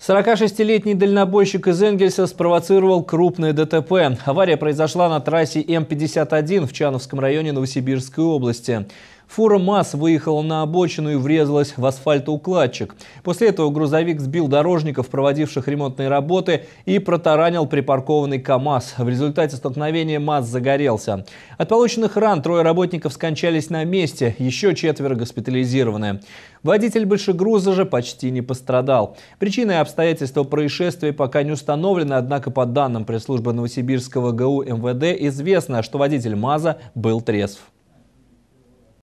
46-летний дальнобойщик из Энгельса спровоцировал крупное ДТП. Авария произошла на трассе М-51 в Чановском районе Новосибирской области. Фура МАЗ выехала на обочину и врезалась в асфальтоукладчик. После этого грузовик сбил дорожников, проводивших ремонтные работы, и протаранил припаркованный КАМАЗ. В результате столкновения МАЗ загорелся. От полученных ран трое работников скончались на месте, еще четверо госпитализированы. Водитель большегруза же почти не пострадал. Причины и обстоятельства происшествия пока не установлены, однако по данным пресс-службы Новосибирского ГУ МВД известно, что водитель МАЗа был трезв.